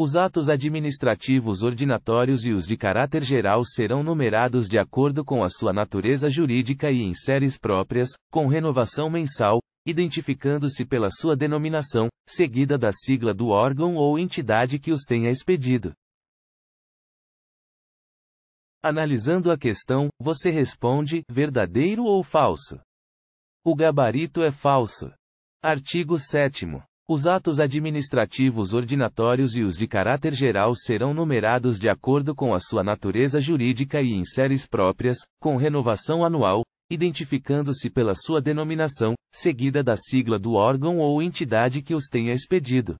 Os atos administrativos ordinatórios e os de caráter geral serão numerados de acordo com a sua natureza jurídica e em séries próprias, com renovação mensal, identificando-se pela sua denominação, seguida da sigla do órgão ou entidade que os tenha expedido. Analisando a questão, você responde: verdadeiro ou falso? O gabarito é falso. Artigo 7. Os atos administrativos ordinatórios e os de caráter geral serão numerados de acordo com a sua natureza jurídica e em séries próprias, com renovação anual, identificando-se pela sua denominação, seguida da sigla do órgão ou entidade que os tenha expedido.